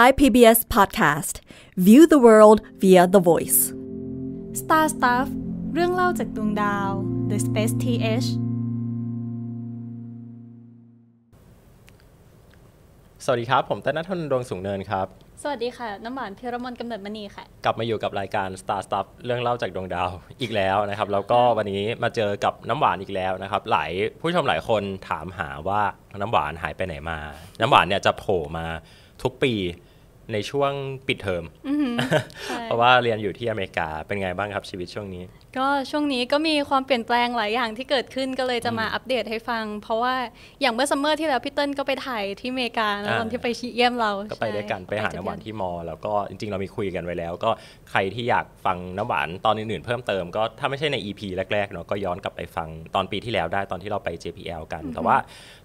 Thai PBS Podcast View the world via the voice Star Stuff เรื่องเล่าจากดวงดาว The Space TH สวัสดีครับ ผมต้นนัทนดวงสูงเนิน ครับ สวัสดี ค่ะ น้ำหวานพิรมนกำเนิดมณีค่ะ กลับ มา อยู่ กับ รายการ Star Stuff เรื่อง เล่า จาก ดวง ดาว อีก แล้ว นะครับ แล้วก็ วันนี้ มา เจอ กับ น้ำ หวาน อีก แล้ว นะครับ หลาย ผู้ชม หลาย คน ถาม หา ว่าน้ำ หวาน หาย ไป ไหน มา น้ำ หวาน เนี่ย จะ โผล่ มา ทุก ปีในช่วงปิดเทอมเพราะว่าเรียนอยู่ที่อเมริกา เป็นไงบ้างครับชีวิตช่วงนี้ก็ช่วงนี้ก็มีความเปลี่ยนแปลงหลายอย่างที่เกิดขึ้นก็เลยจะมาอัปเดตให้ฟังเพราะว่าอย่างเมื่อซัมเมอร์ที่แล้วพี่เติ้ลก็ไปถ่ายที่อเมริกาตอนที่ไปเยี่ยมเรา ก็ไปด้วยกันไปหาน้ำหวานที่มอ แล้วก็จริงๆ เรามีคุยกันไว้แล้ว ก็ใครที่อยากฟังน้ำหวาน ตอนอื่นๆเพิ่มเติม ก็ถ้าไม่ใช่ใน EP แรกๆเนาะก็ย้อนกลับไปฟังตอนปีที่แล้วได้ตอนที่เราไป JPL กัน แต่ว่า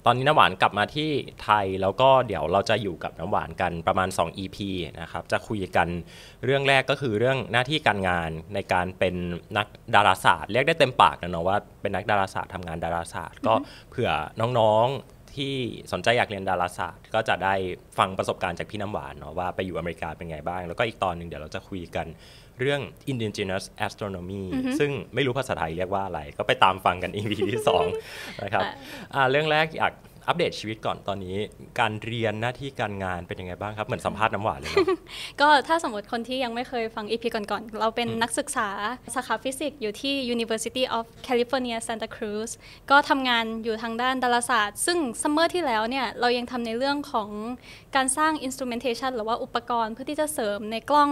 ตอนนี้น้ำหวานกลับมาที่ไทยแล้วก็เดี๋ยวเราจะอยู่กับน้ำหวานกันประมาณ 2 EP นะครับจะคุยกันเรื่องแรกก็คือเรื่องหน้าที่การงานในการเป็นนักดาราศาสตร์ เรียกได้เต็มปากนะเนาะว่าเป็นนักดาราศาสตร์ทำงานดาราศาสตร์ ก็เผื่อน้องๆที่สนใจอยากเรียนดาราศาสตร์ ก็จะได้ฟังประสบการณ์จากพี่น้ำหวานเนาะว่าไปอยู่อเมริกาเป็นไงบ้าง แล้วก็อีกตอนหนึ่งเดี๋ยวเราจะคุยกันเรื่อง indigenous astronomy ซึ่งไม่รู้ภาษาไทยเรียกว่าอะไร ก็ไปตามฟังกัน EP ที่2นะครับเรื่องแรกอยากอัปเดตชีวิตก่อนตอนนี้การเรียนหน้าที่การงานเป็นยังไงบ้างครับ เหมือนสัมภาษณ์น้ำหวานเลยก็ถ้าสมมติคนที่ยังไม่เคยฟังอีพีก่อนๆเราเป็นนักศึกษา สาขาฟิสิกส์อยู่ที่ University of California Santa Cruz ก็ทำงานอยู่ทางด้านดาราศาสตร์ ซึ่งซัมเมอร์ที่แล้วเนี่ย เรายังทำในเรื่องของการสร้าง instrumentation หรือว่าอุปกรณ์เพื่อที่จะเสริมในกล้อง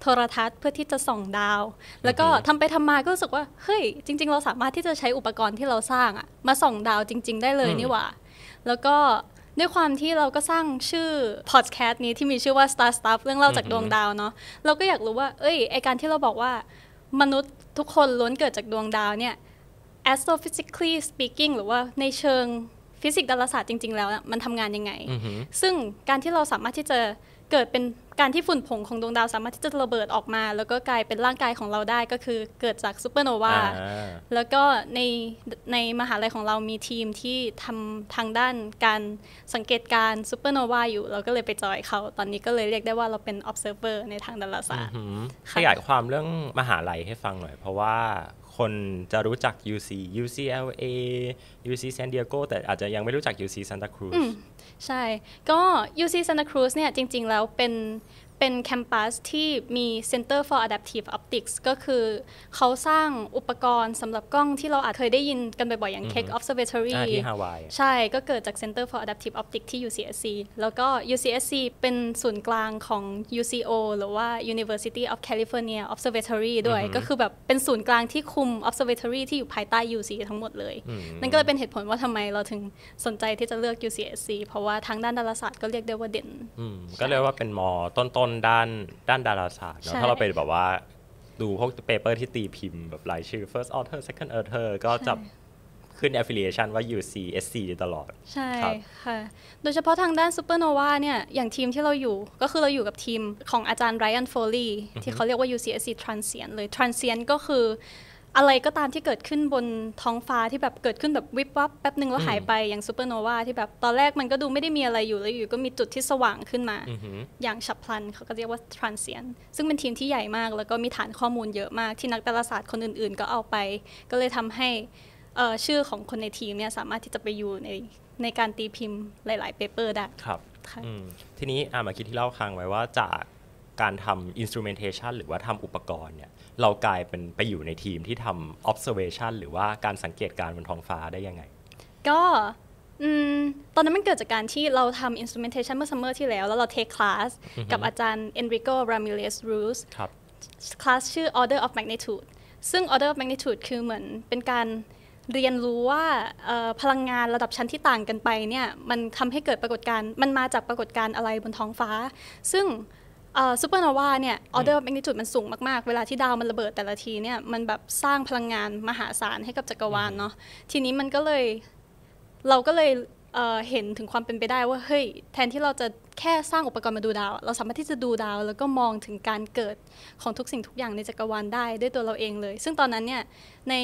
โทรทัศน์ เพื่อที่จะส่องดาว แล้วก็ทำไปทำมาก็รู้สึกว่าเฮ้ยจริง ๆ เราสามารถที่จะใช้อุปกรณ์ที่เราสร้างอะมาส่องดาวจริง ๆ ได้เลยนี่หว่าแล้วก็ด้วยความที่เราก็สร้างชื่อพอดแคสต์นี้ที่มีชื่อว่า Star Stuff เรื่องเล่าจากดวงดาวเนาะเราก็อยากรู้ว่า เอ้ยไอการที่เราบอกว่า มนุษย์ทุกคนล้วนเกิดจากดวงดาวเนี่ย astrophysically speaking หรือว่าในเชิงฟิสิกส์ดาราศาสตร์จริง ๆแล้ว มันทำงานยังไง ซึ่งการที่เราสามารถที่จะเกิดเป็นการที่ฝุ่นผงของดวงดาวสามารถที่จะระเบิดออกมา แล้วก็กลายเป็นร่างกายของเราได้ก็คือเกิดจากซูเปอร์โนวาแล้วก็ในในมหาลัยของเรามีทีมที่ทำทางด้านการสังเกตการซูเปอร์โนวาอยู่เราก็เลยไปจอยเขา ตอนนี้ก็เลยเรียกได้ว่าเราเป็น observer ในทางดาราศาสตร์ขยายความเรื่องมหาลัยให้ฟังหน่อยเพราะว่าคนจะรู้จัก UC UCLA UC San Diego แต่อาจจะยังไม่รู้จัก UC Santa Cruz ใช่ก็ UC Santa Cruz เนี่ยจริง ๆแล้วเป็นเป็นแคมปัสที่มี Center for Adaptive Optics ก็คือเขาสร้างอุปกรณ์สำหรับกล้องที่เราอาจเคยได้ยินกันบ่อยๆ อย่าง Keck Observatory ที่ฮาวาย ใช่ ก็เกิดจาก Center for Adaptive Optics ที่ UCSC แล้วก็ UCSC เป็นศูนย์กลางของ UCO หรือว่า University of California Observatory ด้วย ก็คือแบบเป็นศูนย์กลางที่คุม Observatory ที่อยู่ภายใต้ UC ทั้งหมดเลย นั่นก็เลยเป็นเหตุผลว่าทำไมเราถึงสนใจที่จะเลือก UCSC เพราะว่าทางด้านดาราศาสตร์ก็เรียกได้ว่าเด่น ก็เรียกว่าเป็นมอต้นนด้านด้านดาราศาสตร์เนาะถ้าเราไปแบบว่าดูพวกเปเปอร์ที่ตีพิมพ์แบบรายชื่อ first author second author ก็จะขึ้น affiliation ว่า UC SC ตลอด ใช่คค่ะโดยเฉพาะทางด้านซูเปอร์โนวาเนี่ยอย่างทีมที่เราอยู่ก็คือเราอยู่กับทีมของอาจารย์ไรอันโฟลีที่เขาเรียกว่า UCSC Transient เลย Transient ก็คืออะไรก็ตามที่เกิดขึ้นบนท้องฟ้าที่แบบเกิดขึ้นแบบวิบวับแป๊บหนึ่งแล้วหายไปอย่างซูเปอร์โนวาที่แบบ ตอนแรกมันก็ดูไม่ได้มีอะไรอยู่แล้วอยู่ ก็มีจุดที่สว่างขึ้นมาอย่างฉับพลันเขาก็เรียกว่าทรานเซียนซึ่งเป็นทีมที่ใหญ่มากแล้วก็มีฐานข้อมูลเยอะมากที่นักดาราศาสตร์คนอื่นๆ ก็เอาไป ก็เลยทำให้ชื่อของคนในทีมเนี่ยสามารถที่จะไปอยู่ในในการตีพิมพ์หลายๆเปเปอร์ได้ครับทีนี้อามาคิดที่เล่าค้างไว้ว่าจากการทำอินสตูเมนเทชันหรือว่าทำอุปกรณ์เนี่ยเรากลายเป็นไปอยู่ในทีมที่ทำ observation หรือว่าการสังเกตการบนท้องฟ้าได้ยังไง ก็ตอนนั้นมันเกิดจากการที่เราทำ instrumentation เมื่อซัมเมอร์ที่แล้ว แล้วเราเทคคลาสกับอาจารย์ Enrico Ramirez Ruz ครับลาสชื่อ order of magnitude ซึ่ง order of magnitude คือเหมือนเป็นการเรียนรู้ว่าพลังงานระดับชั้นที่ต่างกันไปเนี่ยมันทำให้เกิดปรากฏการณ์มันมาจากปรากฏการณ์อะไรบนท้องฟ้า ซึ่งซูเปอร์โนวาเนี่ยออเดอร์แมกนิจูดมันสูงมาก ๆ เวลาที่ดาวมันระเบิดแต่ละทีเนี่ยมันแบบสร้างพลังงานมหาศาลให้กับจักรวาลเนาะทีนี้มันก็เลย เราก็เลยเห็นถึงความเป็นไปได้ว่าเฮ้ยแทนที่เราจะแค่สร้างอุปกรณ์มาดูดาว เราสามารถที่จะดูดาว แล้วก็มองถึงการเกิดของทุกสิ่งทุกอย่างในจักรวาลได้ด้วยตัวเราเองเลย ซึ่งตอนนั้นเนี่ยใน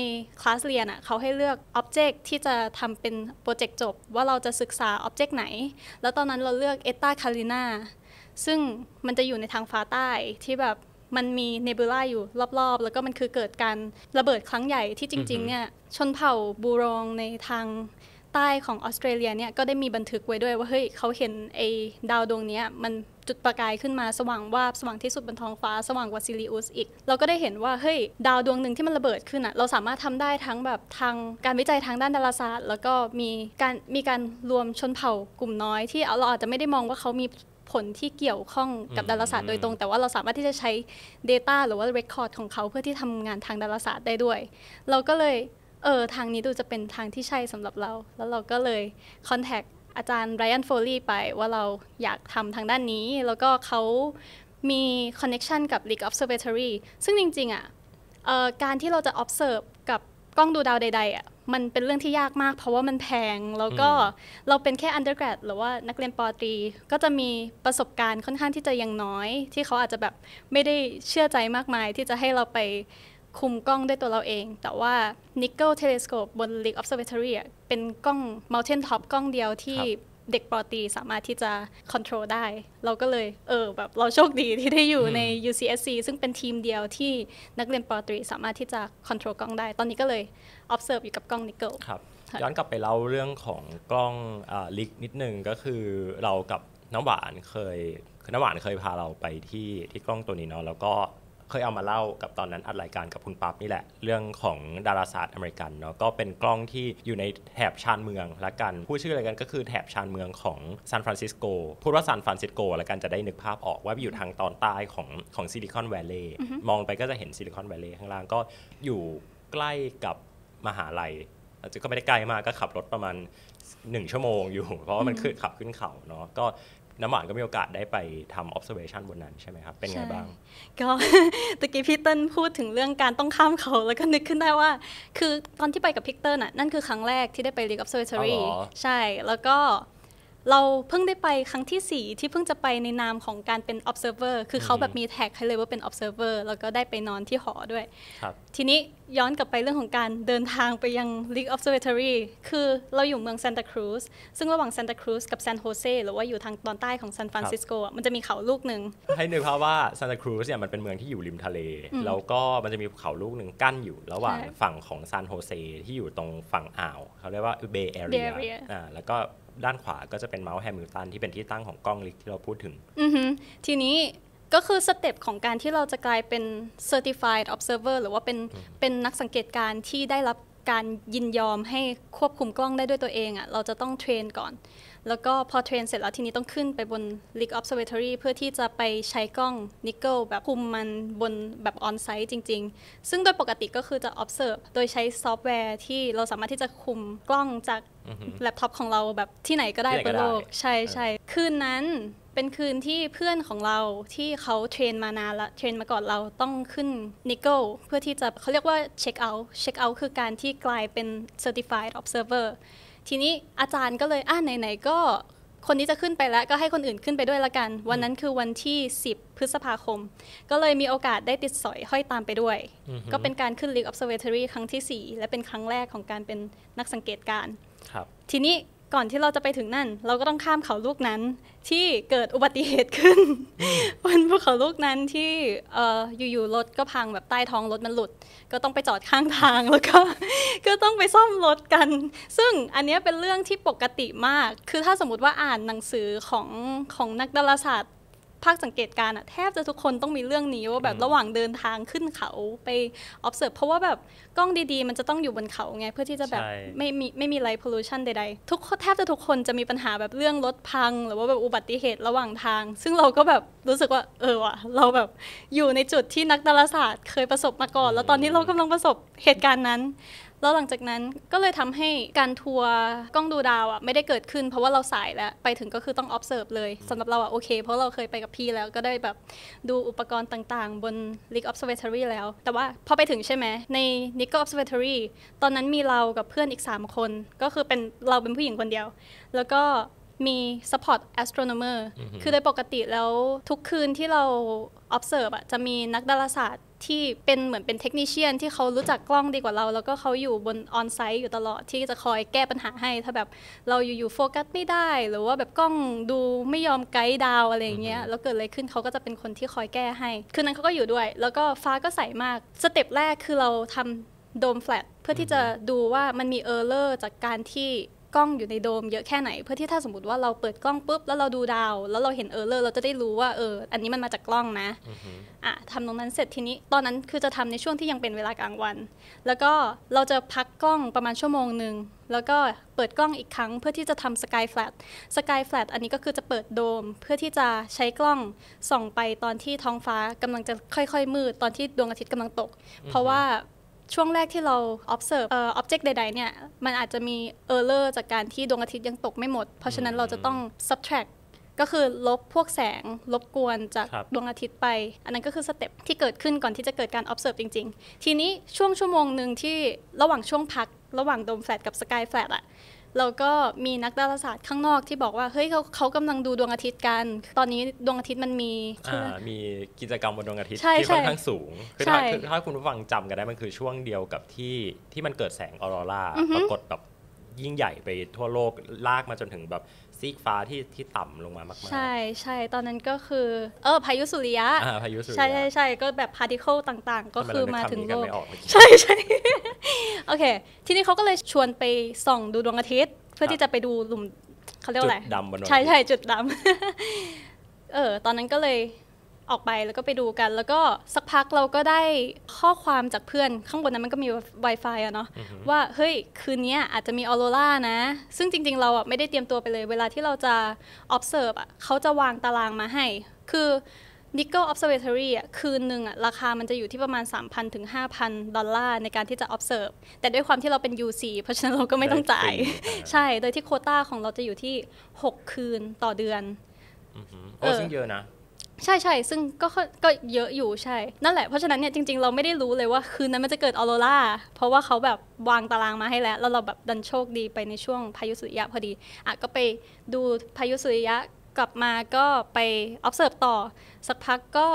คลาสเรียนอ่ะเขาให้เลือกอ็อบเจกต์ที่จะทำเป็นโปรเจกต์จบว่าเราจะศึกษาอ็อบเจกต์ไหน แล้วตอนนั้นเราเลือกเอตตาคาริน่าซึ่งมันจะอยู่ในทางฟ้าใต้ที่แบบมันมีเนบิวล่าอยู่รอบๆ แล้วก็มันคือเกิดการระเบิดครั้งใหญ่ที่จริง ๆ เนี่ย ชนเผ่าบูรองในทางใต้ของออสเตรเลียเนี่ย ก็ได้มีบันทึกไว้ด้วยว่า เฮ้ยเขาเห็นไอ้ดาวดวงนี้มันจุดประกายขึ้นมาสว่างวาบสว่างที่สุดบนท้องฟ้าสว่างกว่าซิลิอุสอีก เราก็ได้เห็นว่าเฮ้ยดาวดวงหนึ่งที่มันระเบิดขึ้นอะเราสามารถทำได้ทั้งแบบทางการวิจัยทางด้านดาราศาสตร์ แล้วก็มีการมีการรวมชนเผ่ากลุ่มน้อยที่เราอาจจะไม่ได้มองว่าเขามีผลที่เกี่ยวข้องกับดาราศาสตร์โดยตรง แต่ว่าเราสามารถที่จะใช้ Data หรือว่า Record ของเขาเพื่อที่ทำงานทางดาราศาสตร์ได้ด้วย เราก็เลยเออทางนี้ดูจะเป็นทางที่ใช่สำหรับเราแล้วเราก็เลยคอนแทคอาจารย์ไรอันโฟลีไปว่าเราอยากทำทางด้านนี้ แล้วก็เขามีคอนเน็ชันกับ League Observatory ซึ่งจริงๆ อ่ะการที่เราจะ observe กับกล้องดูดาวใด ๆอ่ะมันเป็นเรื่องที่ยากมาก เพราะว่ามันแพงแล้วก็เราเป็นแค่ undergrad หรือว่านักเรียนปตรี ก็จะมีประสบการณ์ค่อนข้างที่จะยังน้อย ที่เขาอาจจะแบบไม่ได้เชื่อใจมากมายที่จะให้เราไปคุมกล้องด้วยตัวเราเอง แต่ว่า Nickel Telescope บน l i ก k Observatory เป็นกล้อง Mountain Top กล้องเดียวที่เด็กปอตีสามารถที่จะควบคุมได้ เราก็เลย เออ แบบเราโชคดีที่ได้อยู่ใน UCSC ซึ่งเป็นทีมเดียวที่นักเรียนปอตีสามารถที่จะควบคุมกล้องได้ ตอนนี้ก็เลย observe อยู่กับกล้องนิกเกิลครับ ย้อนกลับไปเล่าเรื่องของกล้องอลิกนิดนึงก็คือเรากับน้ำหวานเคยอน้ำหวานเคยพาเราไปที่ที่กล้องตัวนี้เนาะแล้วก็เคยเอามาเล่ากับตอนนั้นอัดรายการกับคุณปั๊บนี่แหละ เรื่องของดาราศาสตร์อเมริกันเนาะก็เป็นกล้องที่อยู่ในแถบชานเมืองละกันผู้ชื่ออะไรกันก็คือแถบชานเมืองของซานฟรานซิสโกพูดว่าซานฟรานซิสโกละกันจะได้นึกภาพออก ว่าอยู่ทางตอนใต้ของของซิลิคอนแวลเลย์มองไปก็จะเห็นซิลิคอนแวลเลย์ข้างล่าง ก็อยู่ใกล้กับมหาลัยอาจจะก็ไม่ได้ไกลมากก็ขับรถประมาณหนึ่งชั่วโมงอยู่ เพราะว่ามันขึ้นขับขึ้นเขาเนาะก็น้ำหวานก็มีโอกาสได้ไปทำ observation บนนั้นใช่ไหมครับ เป็นไงบ้าง ก็ตะกี้พี่เติ้ลพูดถึงเรื่องการต้องข้ามเขา แล้วก็นึกขึ้นได้ว่า คือตอนที่ไปกับพิกเติ้ลน่ะนั่นคือครั้งแรกที่ได้ไปเรียน Observatory ใช่ แล้วก็เราเพิ่งได้ไปครั้งที่ 4 ที่เพิ่งจะไปในนามของการเป็น observer คือเขาแบบมีแท็ก ให้เลยว่าเป็น observer แล้วก็ได้ไปนอนที่หอด้วยทีนี้ย้อนกลับไปเรื่องของการเดินทางไปยัง League Observatory คือเราอยู่เมืองซานตาครูซซึ่งระหว่างซานตาครูซกับซานโฮเซหรือว่าอยู่ทางตอนใต้ของซานฟรานซิสโกมันจะมีเขาลูกหนึ่งให้นึกภาพว่าซานตาครูซเนี่ยมันเป็นเมืองที่อยู่ริมทะเล แล้วก็มันจะมีเขาลูกหนึ่งกั้นอยู่ระหว่างฝั่งของซานโฮเซที่อยู่ตรงฝั่งอ่าวเขาเรียกว่าเบย์แอเรียอ่าแล้วก็ด้านขวาก็จะเป็นเมาส์แฮมิลตันที่เป็นที่ตั้งของกล้องลิกที่เราพูดถึงทีนี้ก็คือสเต็ปของการที่เราจะกลายเป็น certified observer หรือว่าเป็นเป็นนักสังเกตการที่ได้รับการยินยอมให้ควบคุมกล้องได้ด้วยตัวเองอะ่ะเราจะต้องเทรนก่อน แล้วก็พอเทรนเสร็จแล้วทีนี้ต้องขึ้นไปบน l i a Observatory เพื่อที่จะไปใช้กล้องนิกเกิลแบบคุมมันบนแบบออนไซต์จริงๆ ซึ่งโดยปกติก็คือจะ observe โดยใช้ซอฟต์แวร์ ที่เราสามารถที่จะคุมกล้องจากแล็ปท็อปของเราแบบที่ไหนก็ได้บนโลกใช่ใช่คืนนั้นเป็นคืนที่เพื่อนของเราที่เขาเทรนมานานละเทรนมาก่อนเราต้องขึ้นนิโก้เพื่อที่จะเขาเรียกว่าเช็คเอาท์เช็คเอาท์คือการที่กลายเป็น Certified Observer ทีนี้อาจารย์ก็เลยอ่าไหน ๆ ก็คนนี้จะขึ้นไปแล้วก็ให้คนอื่นขึ้นไปด้วยละกัน วันนั้นคือวันที่ 10 พฤษภาคม ก็เลยมีโอกาสได้ติดสอยห้อยตามไปด้วย ก็เป็นการขึ้น League Observatory ครั้งที่ 4 และเป็นครั้งแรกของการเป็นนักสังเกตการทีนี้ก่อนที่เราจะไปถึงนั่นเราก็ต้องข้ามเขาลูกนั้นที่เกิดอุบัติเหตุขึ้นบนภูเขาลูกนั้นที่อยู่ๆรถก็พังแบบใต้ท้องรถมันหลุด ก็ต้องไปจอดข้างทางแล้ว ก็ก็ต้องไปซ่อมรถกัน ซึ่งอันนี้เป็นเรื่องที่ปกติมาก คือถ้าสมมติว่าอ่านหนังสือของของนักดาราศาสตร์ภาคสังเกตการอะแทบจะทุกคนต้องมีเรื่องนี้ ว่าแบบระหว่างเดินทางขึ้นเขาไป observe เพราะว่าแบบกล้องดีๆมันจะต้องอยู่บนเขาไง เพื่อที่จะแบบไม่มีไม่มีไลท์พอลูชันใดๆทุกแทบจะทุกคนจะมีปัญหาแบบเรื่องรถพัง หรือว่าแบบอุบัติเหตุระหว่างทาง ซึ่งเราก็แบบรู้สึกว่า เออว่ะเราแบบอยู่ในจุดที่นักดาราศาสตร์ เคยประสบมาก่อน แล้วตอนนี้เรากำลังประสบเหตุการณ์นั้นแล้วหลังจากนั้นก็เลยทำให้การทัวร์กล้องดูดาวอ่ะไม่ได้เกิดขึ้นเพราะว่าเราสายแล้ว ไปถึงก็คือต้อง observe เลย สำหรับเราอ่ะโอเคเพราะเราเคยไปกับพี่แล้วก็ได้แบบดูอุปกรณ์ต่างๆ บน l ฟเ observatory แล้ว แต่ว่าพอไปถึงใช่ไหม ใน n i c o observatory ตอนนั้นมีเรากับเพื่อนอีก 3 คน ก็คือเป็นเราเป็นผู้หญิงคนเดียว แล้วก็มี support astronomer คือโดยปกติแล้วทุกคืนที่เรา observe อะจะมีนักดาราศาสตร์ที่เป็นเหมือนเป็นเทคนิชเชียนที่เขารู้จักกล้องดีกว่าเรา แล้วก็เขาอยู่บนออนไซต์อยู่ตลอดที่จะคอยแก้ปัญหาให้ ถ้าแบบเราอยู่ๆโฟกัสไม่ได้ หรือว่าแบบกล้องดูไม่ยอมไกด์ดาวอะไรอย่างเงี้ยแล้วเกิดอะไรขึ้นเขาก็จะเป็นคนที่คอยแก้ให้ คืนนั้นเขาก็อยู่ด้วย แล้วก็ฟ้าก็ใสมากสเต็ปแรกคือเราทำโดมแฟลตเพื่อที่จะดูว่ามันมีเออร์เลอร์จากการที่กล้องอยู่ในโดมเยอะแค่ไหนเพื่อที่ถ้าสมมติว่าเราเปิดกล้องปุ๊บแล้วเราดูดาว แล้วเราเห็นเออร์เลอร์เราจะได้รู้ว่าเอออันนี้มันมาจากกล้องนะอ่ะทำตรงนั้นเสร็จทีนี้ ตอนนั้นคือจะทำในช่วงที่ยังเป็นเวลากลางวัน แล้วก็เราจะพักกล้องประมาณชั่วโมงหนึ่งแล้วก็เปิดกล้องอีกครั้งเพื่อที่จะทำสกายแฟลตสกายแฟลตอันนี้ก็คือจะเปิดโดมเพื่อที่จะใช้กล้องส่องไปตอนที่ท้องฟ้ากำลังจะค่อย ๆ มืดตอนที่ดวงอาทิตย์กำลังตก เพราะว่าช่วงแรกที่เรา observe เอ่อ object ใด ๆ เนี่ย มันอาจจะมี error จากการที่ดวงอาทิตย์ยังตกไม่หมด เพราะฉะนั้นเราจะต้อง subtract ก็คือลบพวกแสง ลบกวนจากดวงอาทิตย์ไป อันนั้นก็คือสเต็ปที่เกิดขึ้นก่อนที่จะเกิดการ observe จริง ๆ ทีนี้ช่วงชั่วโมงหนึ่งที่ระหว่างช่วงพักระหว่างโดมแฟลตกับสกายแฟลตอะแล้วก็มีนักดาราศาสตร์ข้างนอกที่บอกว่า เฮ้ยเขาเขากำลังดูดวงอาทิตย์กัน ตอนนี้ดวงอาทิตย์มันมีอ่ามีกิจกรรมบนดวงอาทิตย์ที่ค่อนข้างสูงคือถ้าคถ้าคุณผู้ฟังจำกันได้มันคือช่วงเดียวกับที่ที่มันเกิดแสงออโรราปรากฏแบบยิ่งใหญ่ไปทั่วโลกลากมาจนถึงแบบซีกฟ้าที่ที่ต่ำลงมามากๆใช่ใช่ ตอนนั้นก็คือ เออพายุสุริยะพายุสุริยะ ใช่ใช่ใช่ก็แบบพาร์ติเคิลต่าง ๆ ก็คือมาถึงโลก ใช่ใช่โอเค ทีนี้เขาก็เลยชวนไปส่องดูดวงอาทิตย์ เพื่อที่จะไปดูหลุมเขาเรียกอะไร จุดดำบนดวงใช่ใช่จุดดำเออตอนนั้นก็เลยออกไปแล้วก็ไปดูกันแล้วก็สักพักเราก็ได้ข้อความจากเพื่อนข้างบนนั้นมันก็มี Wi-Fi อะเนาะว่า เฮ้ยคืนนี้อาจจะมีออโรรานะ ซึ่งจริง ๆ เราอะไม่ได้เตรียมตัวไปเลย เวลาที่เราจะ observe อะเขาจะวางตารางมาให้ คือ Nickel Observatory อะคืนหนึ่งอะราคามันจะอยู่ที่ประมาณ 3,000 ถึง 5,000 ดอลลาร์ ในการที่จะ observe แต่ด้วยความที่เราเป็น UC เพราะฉะนั้นเราก็ไม่ต้องจ่าย ใช่ โดยที่โคต้าของเราจะอยู่ที่ 6 คืนต่อเดือนโอ้ซึ่งเยอะนะใช่ใช่ซึ่งก็ก็เยอะอยู่ใช่นั่นแหละเพราะฉะนั้นเนี่ยจริงๆเราไม่ได้รู้เลยว่าคืนนั้นมันจะเกิดออโรราเพราะว่าเขาแบบวางตารางมาให้แล้ว แล้วเราแบบดันโชคดีไปในช่วงพายุสุริยะพอดีอ่ะก็ไปดูพายุสุริยะกลับมาก็ไป observe ต่อสักพักก็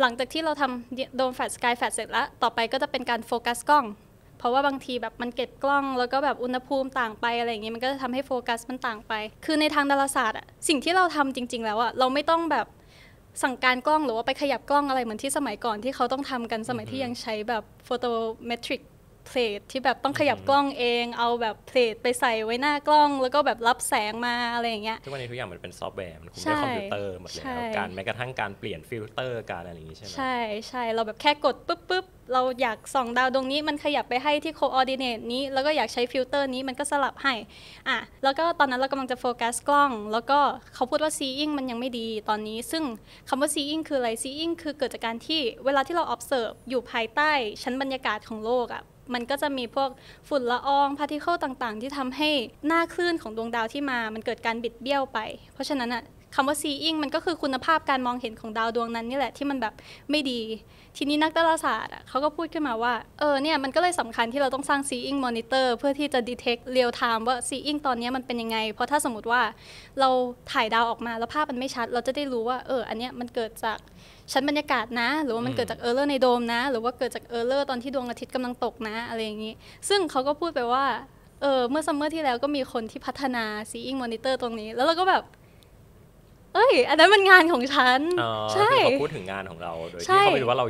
หลังจากที่เราทำโดมแฟลชสกายแฟลชเสร็จแล้วต่อไปก็จะเป็นการโฟกัสกล้อง เพราะว่าบางทีแบบมันเก็บกล้องแล้วก็แบบอุณหภูมิต่างไปอะไรอย่างเงี้ยมันก็จะทำให้โฟกัสมันต่างไป คือในทางดาราศาสตร์อะสิ่งที่เราทำจริง ๆ แล้วอะเราไม่ต้องแบบสั่งการกล้องหรือว่าไปขยับกล้องอะไรเหมือนที่สมัยก่อนที่เขาต้องทำกันสมัยที่ยังใช้แบบโฟโตเมทริกพลทที่แบบต้องขยับกล้องเอง เอาแบบเพลทไปใส่ไว้หน้ากล้อง แล้วก็แบบรับแสงมาอะไรอย่างเงี้ยทุกวันนี้ทุกอย่างมันเป็นซอฟต์แวร์มันคุมด้วยคอมพิวเตอร์หมดแล้วการแม้กระทั่งการเปลี่ยนฟิลเตอร์การอะไรอย่างงี้ ใช่ไหมใช่ ใช่ เราแบบแค่กดปุ๊บปุ๊บเราอยากส่องดาวดวงนี้ มันขยับไปให้ที่โคออร์ดิเนตนี้ แล้วก็อยากใช้ฟิลเตอร์นี้มันก็สลับให้อ่ะแล้วก็ตอนนั้นเรากำลังจะโฟกัสกล้อง แล้วก็เขาพูดว่าซีอิงมันยังไม่ดีตอนนี้ ซึ่งคำว่าซีอิงคืออะไร ซีอิงคือเกิดจากการที่เวลาที่เรา o เซิร์ฟอยู่ภายใต้ชั้นบรรยากาศของโลกอะมันก็จะมีพวกฝุ่นละอองพาร์ติเคิลต่างๆที่ทำให้หน้าคลื่นของดวงดาวที่มา มันเกิดการบิดเบี้ยวไป เพราะฉะนั้นอะคำว่า seeing มันก็คือคุณภาพการมองเห็นของดาวดวงนั้นนี่แหละที่มันแบบไม่ดี ทีนี้นักดาราศาสตร์เขาก็พูดขึ้นมาว่า เออเนี่ยมันก็เลยสำคัญที่เราต้องสร้าง seeing monitor เพื่อที่จะ detect real time ว่า seeing ตอนนี้มันเป็นยังไง เพราะถ้าสมมติว่าเราถ่ายดาวออกมาแล้วภาพมันไม่ชัด เราจะได้รู้ว่าเอออันเนี้ยมันเกิดจากชั้นบรรยากาศนะ หรือว่ามันเกิดจากเออร์เลอร์ในโดมนะ หรือว่าเกิดจากเออร์เลอร์ตอนที่ดวงอาทิตย์กำลังตกนะ อะไรอย่างนี้ ซึ่งเขาก็พูดไปว่าเออเมื่อซัมเมอร์ที่แล้วก็มีคนที่พัฒนาซีอิงมอนิเตอร์ตรงนี้ แล้วเราก็แบบ เอ้ย อันนั้นมันงานของฉันใช่เขาพูดถึงงานของเรา โดยที่เขาไม่รู้ว่าเรา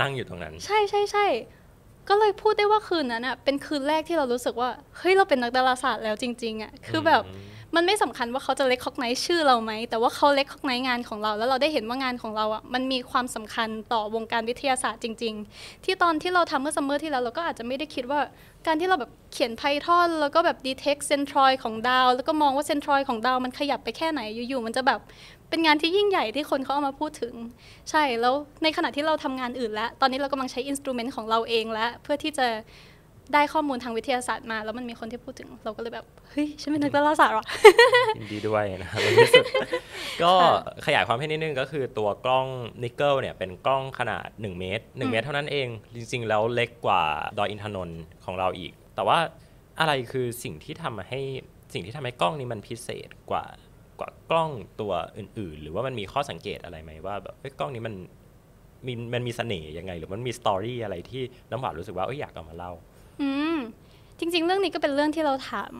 นั่งอยู่ตรงนั้น ใช่ใช่ใช่ก็เลยพูดได้ว่าคืนนั้นอ่ะเป็นคืนแรกที่เรารู้สึกว่าเฮ้ยเราเป็นนักดาราศาสตร์แล้วจริงๆอ่ะคือแบบมันไม่สำคัญว่าเขาจะเล็กคอกไนชื่อเราไหมแต่ว่าเขาเล็กคอกไนงานของเรา แล้วเราได้เห็นว่างานของเราอ่ะมันมีความสำคัญต่อวงการวิทยาศาสตร์จริง ๆ ที่ตอนที่เราทำเมื่อซัมเมอร์ที่แล้วเราก็อาจจะไม่ได้คิดว่าการที่เราแบบเขียนไพทอนแล้วก็แบบดีเทคเซนทรอยของดาว แล้วก็มองว่าเซนทรอยของดาวมันขยับไปแค่ไหนอยู่ๆมันจะแบบเป็นงานที่ยิ่งใหญ่ที่คนเขาเอามาพูดถึง ใช่แล้วในขณะที่เราทำงานอื่นแล้วตอนนี้เรากำลังใช้อินสตูเมนต์ของเราเองแล้วเพื่อที่จะได้ข้อมูลทางวิทยาศาสตร์มา แล้วมันมีคนที่พูดถึงเราก็เลยแบบ เฮ้ยฉันเป็นนักดาราศาสตร์หรอยินดีด้วยนะครับก็ขยายความให้นิดนึงก็คือตัวกล้องนิกเกิลเนี่ยเป็นกล้องขนาด 1 เมตร 1 เมตรเท่านั้นเอง จริงๆ แล้วเล็กกว่าดอยอินทนนท์ของเราอีก แต่ว่าอะไรคือสิ่งที่ทำให้สิ่งที่ทำให้กล้องนี้มันพิเศษกว่ากว่ากล้องตัวอื่นๆ หรือว่ามันมีข้อสังเกตอะไรไหมว่าแบบกล้องนี้มันมมันมีเสน่ห์ยังไง หรือมันมีสตอรี่อะไรที่น้ำหวานรู้สึกว่าอยากเอามาเล่าอืม จริงๆ เรื่องนี้ก็เป็นเรื่องที่เราถาม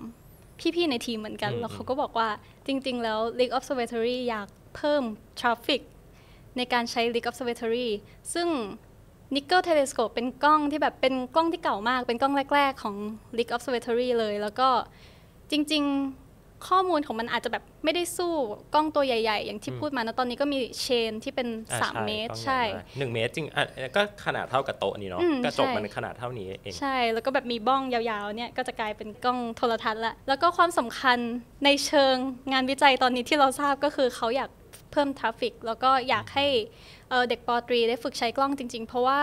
พี่ ๆ ในทีมเหมือนกัน แล้วเขาก็บอกว่าจริง ๆ แล้ว League Observatory อยากเพิ่ม Traffic ในการใช้ League Observatory ซึ่ง Nickel Telescope เป็นกล้องที่แบบเป็นกล้องที่เก่ามากเป็นกล้องแรก ๆของ League Observatory เลย แล้วก็จริง ๆข้อมูลของมันอาจจะแบบ ไม่ได้สู้กล้องตัวใหญ่ ๆ อย่างที่พูดมานะตอนนี้ก็มีเชนที่เป็น 3 เมตรใช่หนึ่งเมตรจริงก็ขนาดเท่ากับโต๊ะนี้เนาะกระจกมันขนาดเท่านี้เองใช่ แล้วก็แบบมีบ้องยาวๆเนี่ยก็จะกลายเป็นกล้องโทรทัศน์ละแล้วก็ความสำคัญในเชิงงานวิจัยตอนนี้ที่เราทราบก็คือเขาอยากเพิ่มทราฟฟิกแล้วก็อยากให้เด็กปอตรีได้ฝึกใช้กล้องจริงๆเพราะว่า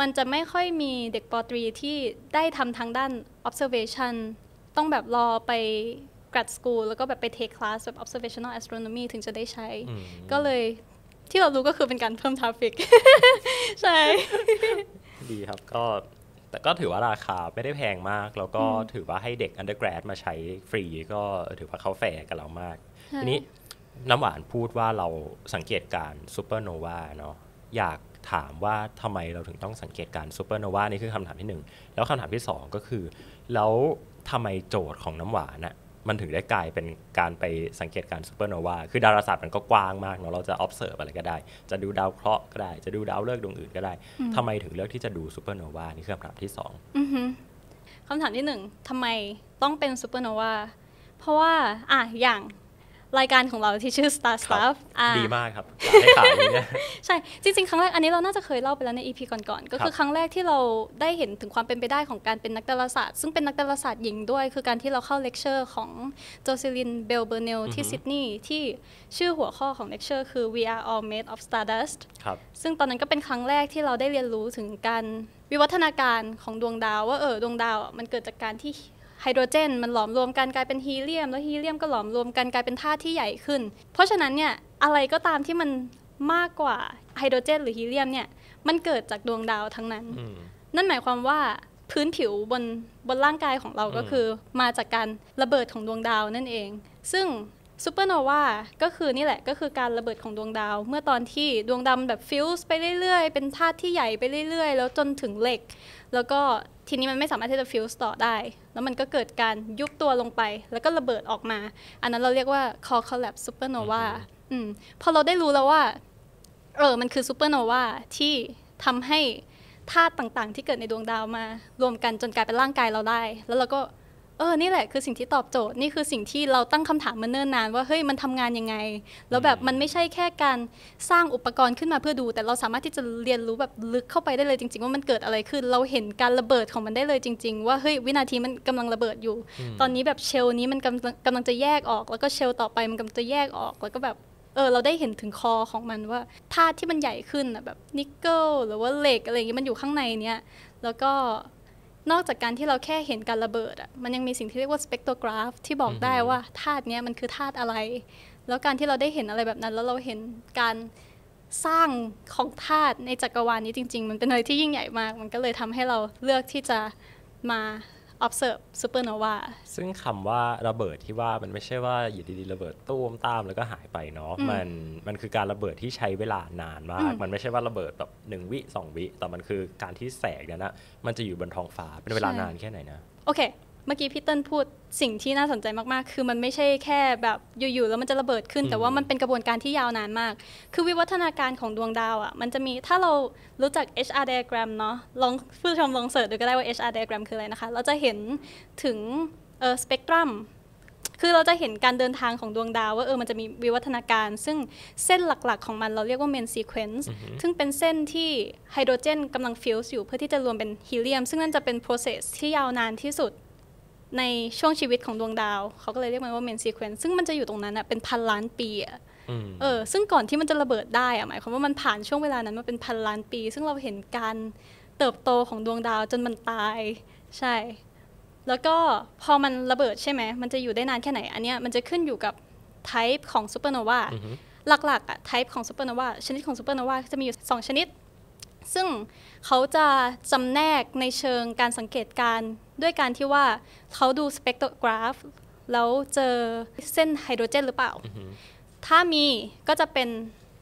มันจะไม่ค่อยมีเด็กปอตรีที่ได้ทำทางด้าน observation ต้องแบบรอไป grad school แล้วก็แบบไปเทคคลาสแบบ observational astronomy ถึงจะได้ใช้ ก็เลยที่เรารู้ก็คือเป็นการเพิ่มทราฟิก ใช่ ดีครับ ก็ แต่ก็ถือว่าราคาไม่ได้แพงมาก แล้วก็ถือว่าให้เด็ก undergrad มาใช้ฟรีก็ถือว่าเขาแฝงกับเรามาก ทีนี้น้ำหวานพูดว่าเราสังเกตการซูเปอร์โนวาเนาะอยากถามว่าทำไมเราถึงต้องสังเกตการซูเปอร์โนวานี่คือคำถามที่หนึ่ง แล้วคำถามที่สองก็คือแล้วทำไมโจทย์ของน้ำหวานอะมันถึงได้กลายเป็นการไปสังเกตการซูเปอร์โนวา คือดาราศาสตร์มันก็กว้างมากเนาะ เราจะ observe อะไรก็ได้ จะดูดาวเคราะห์ก็ได้ จะดูดาวฤกษ์ดวงอื่นก็ได้ ทำไมถึงเลือกที่จะดูซูเปอร์โนวานี่คือคำถามที่สองคำถามที่หนึ่ง ทำไมต้องเป็นซูเปอร์โนวา เพราะว่า อ่ะอย่างรายการของเราที่ชื่อ Star Stuff ดีมากครับใด้ขานี่ยใช่ จริงๆ ครั้งแรกอันนี้เราน่าจะเคยเล่าไปแล้วใน EP ก่อนๆ ก็คือครั้งแรกที่เราได้เห็นถึงความเป็นไปได้ของการเป็นนักดาราศาสตร์ ซึ่งเป็นนักดาราศาสตร์หญิงด้วย คือการที่เราเข้าเลคเชอร์ของโจซิลินเบลเบอร์เนลที่ซิดนีย์ ที่ชื่อหัวข้อของเลคเชอร์คือ we are all made of stardust ครับ ซึ่งตอนนั้นก็เป็นครั้งแรกที่เราได้เรียนรู้ถึงการวิวัฒนาการของดวงดาว ว่าเออดวงดาวมันเกิดจากการที่ไฮโดรเจนมันหลอมรวมกันกลายเป็นฮีเลียม แล้วฮีเลียมก็หลอมรวมกันกลายเป็นธาตุที่ใหญ่ขึ้น เพราะฉะนั้นเนี่ยอะไรก็ตามที่มันมากกว่าไฮโดรเจน หรือฮีเลียมเนี่ยมันเกิดจากดวงดาวทั้งนั้น นั่นหมายความว่าพื้นผิวบน บนร่างกายของเราก็คือ มาจากการระเบิดของดวงดาวนั่นเอง ซึ่งซูเปอร์โนวาก็คือนี่แหละก็คือการระเบิดของดวงดาว เมื่อตอนที่ดวงดาวแบบฟิวส์ไปเรื่อยๆ เป็นธาตุที่ใหญ่ไปเรื่อยๆ แล้วจนถึงเหล็ก แล้วก็ทีนี้มันไม่สามารถที่จะฟิวส์ต่อได้ แล้วมันก็เกิดการยุบตัวลงไป แล้วก็ระเบิดออกมา อันนั้นเราเรียกว่า core collapse supernova อืม พอเราได้รู้แล้วว่า เออ มันคือซูเปอร์โนวาที่ทำให้ธาตุต่าง ๆ ที่เกิดในดวงดาวมา รวมกันจนกลายเป็นร่างกายเราได้ แล้วเราก็เออ นี่แหละคือสิ่งที่ตอบโจทย์ นี่คือสิ่งที่เราตั้งคำถามมาเนิ่นนานว่า เฮ้ย มันทำงานยังไง แล้วแบบมันไม่ใช่แค่การสร้างอุปกรณ์ขึ้นมาเพื่อดู แต่เราสามารถที่จะเรียนรู้แบบลึกเข้าไปได้เลยจริง ๆ ว่ามันเกิดอะไรขึ้น เราเห็นการระเบิดของมันได้เลยจริงๆ ว่าเฮ้ย วินาทีมันกำลังระเบิดอยู่ ตอนนี้แบบเชลนี้มันกำลังกำลังจะแยกออก แล้วก็เชลต่อไปมันกำลังจะแยกออก แล้วก็แบบ เออ เราได้เห็นถึงคอของมันว่าธาตุที่มันใหญ่ขึ้นแบบนิกเกิลหรือว่าเหล็กอะไรอย่างเงี้ยมันอยู่ข้างในเนี้ยแล้วก็นอกจากการที่เราแค่เห็นการระเบิดอ่ะ มันยังมีสิ่งที่เรียกว่าสเปกโทรกราฟที่บอกได้ว่าธาตุนี้มันคือธาตุอะไร แล้วการที่เราได้เห็นอะไรแบบนั้นแล้วเราเห็นการสร้างของธาตุในจักรวาลนี้จริงๆ มันเป็นอะไรที่ยิ่งใหญ่มาก มันก็เลยทำให้เราเลือกที่จะมา observe supernova ซึ่งคำว่าระเบิดที่ว่ามันไม่ใช่ว่าอยู่ดีๆ ระเบิดตู้มตามแล้วก็หายไปเนาะ มันมันคือการระเบิดที่ใช้เวลานานมาก มันไม่ใช่ว่าระเบิดแบบหนึ่งวิสองวิ แต่มันคือการที่แสงนั้นนะ มันจะอยู่บนท้องฟ้าเป็นเวลานานแค่ไหนนะโอเคเมื่อกี้พี่เติ้ลพูดสิ่งที่น่าสนใจมาก ๆ คือมันไม่ใช่แค่แบบ อยู่ ๆ แล้วมันจะระเบิดขึ้น แต่ว่ามันเป็นกระบวนการที่ยาวนานมาก คือวิวัฒนาการของดวงดาวอะ่ะมันจะมี ถ้าเรารู้จัก HR diagram เนาะ ลองผู้ชมลองเสิร์ชดูก็ได้ว่า HR diagram คืออะไรนะคะ เราจะเห็นถึงเออสเปกตรัม คือเราจะเห็นการเดินทางของดวงดาว ว่าเออมันจะมีวิวัฒนาการ ซึ่งเส้นหลักๆของมันเราเรียกว่า Main Sequence ซึ่งเป็นเส้นที่ไฮโดรเจนกำลังฟิวส์อยู่เพื่อที่จะรวมเป็นฮีเลียม ซึ่งนั่นจะเป็น process ที่ยาวนานที่สุดในช่วงชีวิตของดวงดาว เขาก็เลยเรียกมันว่าเมนซีเควนซ์ซึ่งมันจะอยู่ตรงนั้นอะเป็นพันล้านปีอะเออซึ่งก่อนที่มันจะระเบิดได้อะหมายความว่ามันผ่านช่วงเวลานั้นมาเป็นพันล้านปี ซึ่งเราเห็นการเติบโตของดวงดาวจนมันตาย ใช่ แล้วก็พอมันระเบิดใช่ไหม มันจะอยู่ได้นานแค่ไหน อันเนี้ยมันจะขึ้นอยู่กับ ไทป์ของซูเปอร์โนวาหลักๆอะไทป์ของซูเปอร์โนวาชนิดของซูเปอร์โนวาจะมีอยู่สองชนิด ซึ่งเขาจะจำแนกในเชิงการสังเกตการด้วยการที่ว่าเขาดูสเปกโทรกราฟแล้วเจอเส้นไฮโดรเจนหรือเปล่า ถ้ามีก็จะเป็น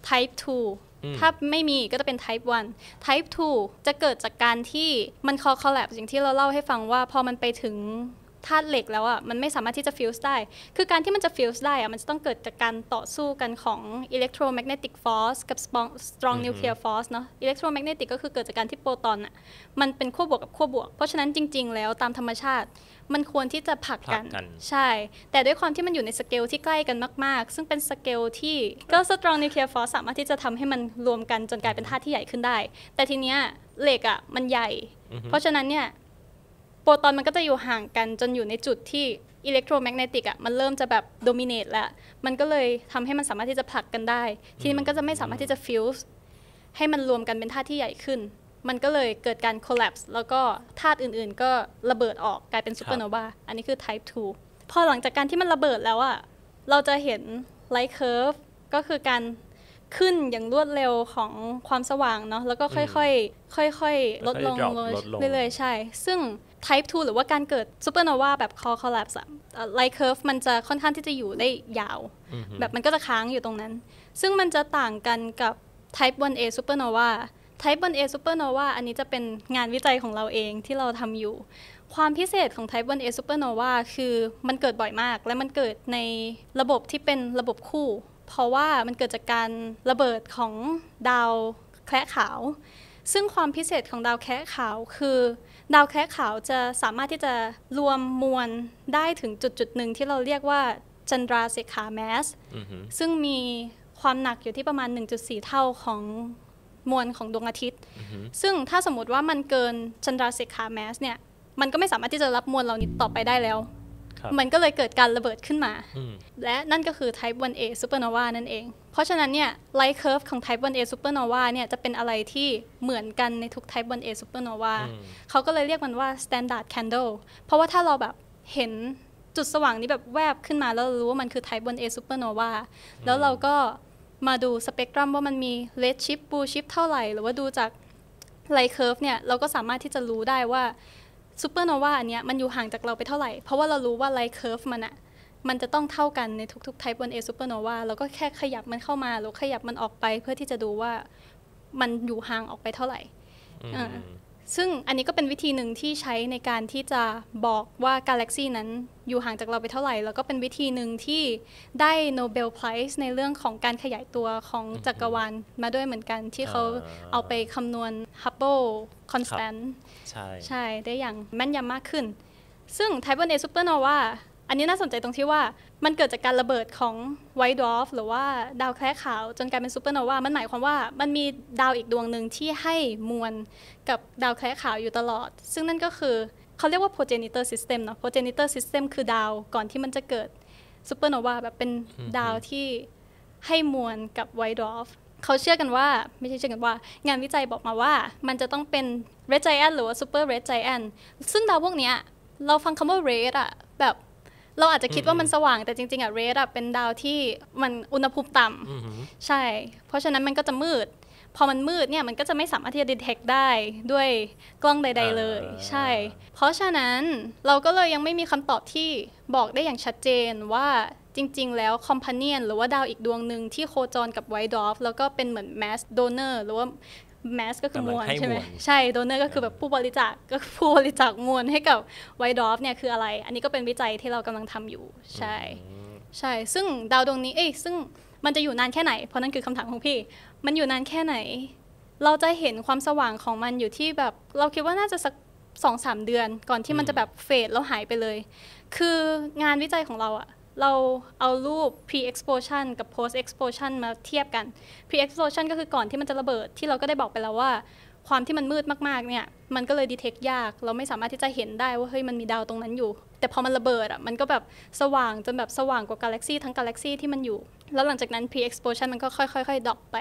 type 2ถ้าไม่มีก็จะเป็น type 1 type 2จะเกิดจากการที่มันคอ l l ล p s บอย่างที่เราเล่าให้ฟังว่า พอมันไปถึงธาตุเหล็กแล้วอ่ะมันไม่สามารถที่จะฟิวส์ได้ คือการที่มันจะฟิวส์ได้อ่ะมันจะต้องเกิดจากการต่อสู้กันของอิเล็กโทรแมกเนติกฟอร์สกับสตรองนิวเคลียร์ฟอร์สเนาะอิเล็กโทรแมกเนติกก็คือเกิดจากการที่โปรตอนอ่ะมันเป็นขั้วบวกกับขั้วบวก เพราะฉะนั้นจริงๆ แล้วตามธรรมชาติมันควรที่จะผลักกันใช่แต่ด้วยความที่มันอยู่ในสเกลที่ใกล้กันมากๆ ซึ่งเป็นสเกลที่ก็สตรองนิวเคลียร์ฟอร์สสามารถที่จะทำให้มันรวมกันจนกลายเป็นธาตุที่ใหญ่ขึ้นได้ แต่ทีเนี้ยเหล็กอ่ะมันใหญ่ เพราะฉะนั้นเนี่ยโปรตอนมันก็จะอยู่ห่างกันจนอยู่ในจุดที่อิเล็กโทรแมกเนติกอ่ะมันเริ่มจะแบบโดมิเนตแล้ว มันก็เลยทำให้มันสามารถที่จะผลักกันได้ ทีนี้มันก็จะไม่สามารถที่จะฟิวส์ให้มันรวมกันเป็นธาตุที่ใหญ่ขึ้น มันก็เลยเกิดการ collapse แล้วก็ธาตุอื่นๆ ก็ระเบิดออกกลายเป็นซูเปอร์โนวาอันนี้คือ type 2 พอหลังจากการที่มันระเบิดแล้วอ่ะเราจะเห็น light curve ก็คือการขึ้นอย่างรวดเร็วของความสว่างเนาะแล้วก็ค่อยๆค่อยๆลดลงลดลงเรื่อยๆใช่ ซึ่ง Type 2 หรือว่าการเกิดซูเปอร์โนวาแบบ core collapse ไลท์เคิร์ฟมันจะค่อนข้างที่จะอยู่ได้ยาว แบบมันก็จะค้างอยู่ตรงนั้น ซึ่งมันจะต่างกันกับ Type 1A supernova Type 1A supernova อันนี้จะเป็นงานวิจัยของเราเองที่เราทำอยู่ ความพิเศษของ Type 1A supernova คือมันเกิดบ่อยมาก และมันเกิดในระบบที่เป็นระบบคู่ เพราะว่ามันเกิดจากการระเบิดของดาวแคระขาว ซึ่งความพิเศษของดาวแคระขาวคือดาวแคระขาวจะสามารถที่จะรวมมวล ได้ถึงจุดจุดหนึ่งที่เราเรียกว่าจันดราเสขาแมส ซึ่งมีความหนักอยู่ที่ประมาณ 1.4 เท่าของมวลของดวงอาทิตย์ ซึ่งถ้าสมมติว่ามันเกินจันดราเสขาแมส เนี่ยมันก็ไม่สามารถที่จะรับมวลเหล่านี้ต่อไปได้แล้วมันก็เลยเกิดการระเบิดขึ้นมา และนั่นก็คือ type 1a supernova นั่นเอง เพราะฉะนั้นเนี่ย light curve ของ type 1a supernova เนี่ย จะเป็นอะไรที่เหมือนกันในทุก type 1a supernova เขาก็เลยเรียกมันว่า standard candle เพราะว่าถ้าเราแบบเห็นจุดสว่างนี้แบบแวบขึ้นมาแล้วรู้ว่ามันคือ type 1a supernova แล้วเราก็มาดูสเปกตรัมว่ามันมี red s h i f t blue s h i f t เท่าไหร่ หรือว่าดูจาก light curve เนี่ยเราก็สามารถที่จะรู้ได้ว่าซูเปอร์โนวาอันเนี้ยมันอยู่ห่างจากเราไปเท่าไหร่ เพราะว่าเรารู้ว่าไลท์เคิร์ฟมันอะมันจะต้องเท่ากันในทุกๆ ไทป์บนเอซูเปอร์โนวแล้วก็แค่ขยับมันเข้ามา หรือขยับมันออกไปเพื่อที่จะดูว่ามันอยู่ห่างออกไปเท่าไหร่ซึ่งอันนี้ก็เป็นวิธีหนึ่งที่ใช้ในการที่จะบอกว่ากาแล็กซีนั้นอยู่ห่างจากเราไปเท่าไหร่ แล้วก็เป็นวิธีหนึ่งที่ได้โนเบลไพรส์ในเรื่องของการขยายตัวของจักรวาลมาด้วยเหมือนกันที่เขาเอาไปคำนวณฮับเบิลคอนสแตนต์ใช่ใช่ ได้อย่างแม่นยำมากขึ้น ซึ่งไทเป์ซูเปอร์โนวาอันนี้น่าสนใจตรงที่ว่ามันเกิดจากการระเบิดของไวท์ดอฟหรือว่าดาวแคร์ขาวจนกลายเป็นซูเปอร์โนวา มันหมายความว่ามันมีดาวอีกดวงหนึ่งที่ให้มวลกับดาวแคร์ขาวอยู่ตลอด ซึ่งนั่นก็คือเขาเรียกว่าโเจนิเตอร์ซิสเต็มเนาะโเจนิเตอร์ซิสเต็มคือดาวก่อนที่มันจะเกิดซูเปอร์โนวาแบบเป็นดาวที่ให้มวลกับไวท์ดอฟเขาเชื่อกันว่าไม่ใช่เชื่อกันว่างานวิจัยบอกมาว่ามันจะต้องเป็นเรดไจแอนหรือว่าเปอร์เรดไจแอนซึ่งดาวพวกนี้เราฟังคำว่าเรดอะแบบเราอาจจะคิดว่ามันสว่างแต่จริง ๆอะเรดอะเป็นดาวที่มันอุณหภูมิต่ำใช่ เพราะฉะนั้นมันก็จะมืด พอมันมืดเนี่ย มันก็จะไม่สามารถที่จะดีเทคได้ด้วยกล้องใดๆ เลยใช่ เพราะฉะนั้นเราก็เลยยังไม่มีคำตอบที่บอกได้อย่างชัดเจนว่าจริงๆแล้วคอมพานเนียนหรือว่าดาวอีกดวงหนึ่งที่โคจรกับไวท์ดอฟแล้วก็เป็นเหมือนแมสโดเนอร์หรือว่าแมสก็คือมวลใช่ไหมใช่โดเนอร์ก็คือแบบผู้บริจาคก็ผู้บริจาคมวลให้กับไวดอฟเนี่ยคืออะไร อันนี้ก็เป็นวิจัยที่เรากำลังทำอยู่ใช่ใช่ซึ่งดาวดวงนี้เอ้ซึ่งมันจะอยู่นานแค่ไหนเพราะนั่นคือคำถามของพี่ มันอยู่นานแค่ไหน เราจะเห็นความสว่างของมันอยู่ที่แบบ เราคิดว่าน่าจะสักสองสามเดือนก่อนที่มันจะแบบเฟดแล้วหายไปเลย คืองานวิจัยของเราอะเราเอารูป pre explosion กับ post explosion มาเทียบกัน pre explosion ก็คือก่อนที่มันจะระเบิดที่เราก็ได้บอกไปแล้วว่า ความที่มันมืดมากๆ เนี่ย มันก็เลยดีเทคยาก เราไม่สามารถที่จะเห็นได้ว่าเฮ้ยมันมีดาวตรงนั้นอยู่ แต่พอมันระเบิดอ่ะ มันก็แบบสว่างจนแบบสว่างกว่ากาแล็กซีทั้งกาแล็กซีที่มันอยู่ แล้วหลังจากนั้น pre explosion มันก็ค่อยๆดอกไป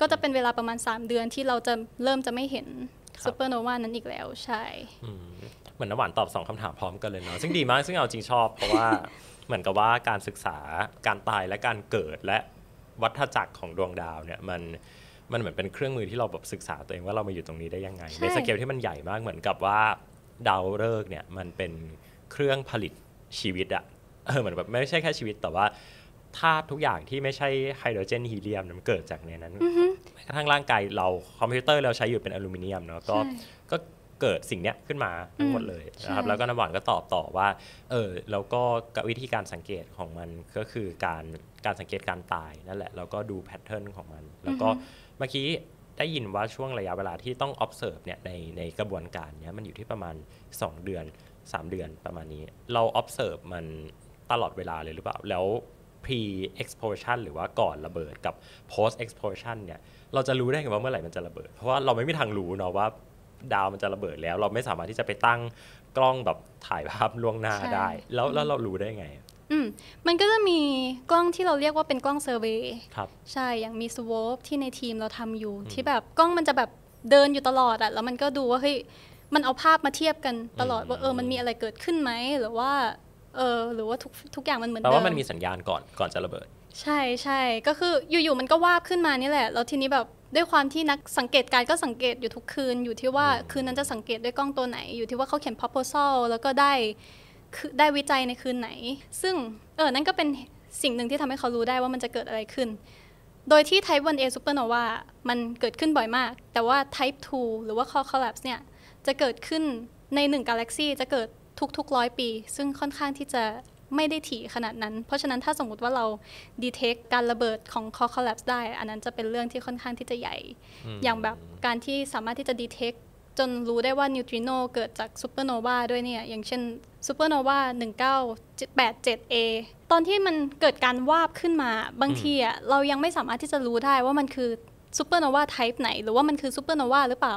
ก็จะเป็นเวลาประมาณ 3 เดือนที่เราจะเริ่มจะไม่เห็นซูเปอร์โนวานั้นอีกแล้วใช่เหมือนน้ำหวานตอบสองคำถามพร้อมกันเลยเนาะซึ่งดีมากซึ่งเอาจริงชอบเพราะว่าเหมือนกับว่าการศึกษาการตายและการเกิดและวัฏจักรของดวงดาวเนี่ยมันมันเหมือนเป็นเครื่องมือที่เราแบบศึกษาตัวเองว่าเรามาอยู่ตรงนี้ได้ยังไงในสเกลที่มันใหญ่มากเหมือนกับว่าดาวฤกษ์เนี่ยมันเป็นเครื่องผลิตชีวิตอะเออเหมือนแบบไม่ใช่แค่ชีวิตแต่ว่าธาตุทุกอย่างที่ไม่ใช่ไฮโดรเจนฮีเลียมมันเกิดจากในนั้นแม้กระทั่งร่างกายเราคอมพิวเตอร์เราใช้อยู่เป็นอลูมิเนียมเนาะก็เกิดสิ่งเนี้ยขึ้นมาทั้งหมดเลยนะครับ แล้วก็นหวานก็ตอบต่อว่าเออแล้วก็วิธีการสังเกตของมันก็คือการการสังเกตการตายนั่นแหละแล้วก็ดูแพทเทิร์นของมัน แล้วก็เมื่อกี้ได้ยินว่าช่วงระยะเวลาที่ต้อง observe เนี่ยในในกระบวนการเนี้ยมันอยู่ที่ประมาณ 2 เดือน 3 เดือนประมาณนี้ เรา observe มันตลอดเวลาเลยหรือเปล่า แล้ว pre explosion หรือว่าก่อนระเบิดกับ post explosion เนี่ยเราจะรู้ได้ไงว่าเมื่อไหร่มันจะระเบิด เพราะว่าเราไม่มีทางรู้เนาะว่าดาวมันจะระเบิดแล้วเราไม่สามารถที่จะไปตั้งกล้องแบบถ่ายภาพล่วงหน้าได้ แล้วแล้วเรารู้ได้ไงอืมมันก็จะมีกล้องที่เราเรียกว่าเป็นกล้องเซอร์เวย์ครับ ใช่อย่างมีสวอปที่ในทีมเราทำอยู่ที่แบบกล้องมันจะแบบเดินอยู่ตลอดอะแล้วมันก็ดูว่าเฮ้ยมันเอาภาพมาเทียบกันตลอดว่าเออมันมีอะไรเกิดขึ้นไหม หรือว่าเออหรือว่าทุกทุกอย่างมันเหมือนเดิมแปลว่ามันมีสัญญาณก่อนก่อนจะระเบิด ใช่ใช่ก็คืออยู่ๆมันก็วาบขึ้นมานี่แหละแล้วทีนี้แบบด้วยความที่นักสังเกตการก็สังเกตอยู่ทุกคืน อยู่ที่ว่าคืนนั้นจะสังเกตด้วยกล้องตัวไหน อยู่ที่ว่าเขาเขียน proposal แล้วก็ได้ได้วิจัยในคืนไหน ซึ่งเออนั่นก็เป็นสิ่งหนึ่งที่ทำให้เขารู้ได้ว่ามันจะเกิดอะไรขึ้น โดยที่ type 1A supernova มันเกิดขึ้นบ่อยมาก แต่ว่า type 2หรือว่า core collapse เนี่ยจะเกิดขึ้นในหนึ่งกาแล็กซีจะเกิดทุกๆร้อยปี ซึ่งค่อนข้างที่จะไม่ได้ถี่ขนาดนั้น เพราะฉะนั้นถ้าสมมุติว่าเราดีเทคการระเบิดของคอคอลลัปได้ อันนั้นจะเป็นเรื่องที่ค่อนข้างที่จะใหญ่ อย่างแบบการที่สามารถที่จะดีเทคจนรู้ได้ว่านิวตริโนเกิดจากซูเปอร์โนวาด้วยเนี่ย อย่างเช่นซูเปอร์โนวา1987 A ตอนที่มันเกิดการวาบขึ้นมาบางทีอ่ะเรายังไม่สามารถที่จะรู้ได้ว่ามันคือซูเปอร์โนวาไทป์ไหนหรือว่ามันคือซูเปอร์โนวาหรือเปล่า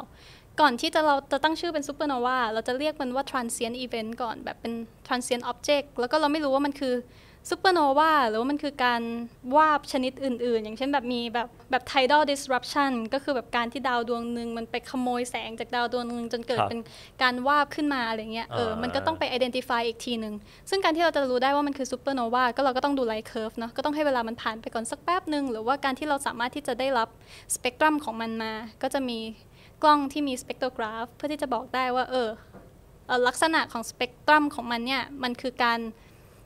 ก่อนที่จะเราจะตั้งชื่อเป็นซูเปอร์โนวา เราจะเรียกมันว่า transient event ก่อนแบบเป็น transient object แล้วก็เราไม่รู้ว่ามันคือซูเปอร์โนวา หรือว่ามันคือการวาบชนิดอื่น ๆ อย่างเช่นแบบมีแบบแบบ tidal disruption ก็คือแบบการที่ดาวดวงหนึ่งมันไปขโมยแสงจากดาวดวงหนึ่งจนเกิดเป็นการวาบขึ้นมาอะไรเงี้ย เออ มันก็ต้องไป identify อีกทีหนึ่ง ซึ่งการที่เราจะรู้ได้ว่ามันคือซูเปอร์โนวา ก็เราก็ต้องดูไลท์เคอร์ฟเนาะก็ต้องให้เวลามันผ่านไปก่อนสักแป๊บหนึ่งหรือว่าการที่เราสามารถที่จะได้รับสเปกตรัม ของมันมาก็จะมีกล้องที่มีสเปกโทรกราฟเพื่อที่จะบอกได้ว่าเออลักษณะของสเปกตรัมของมันเนี่ย มันคือการ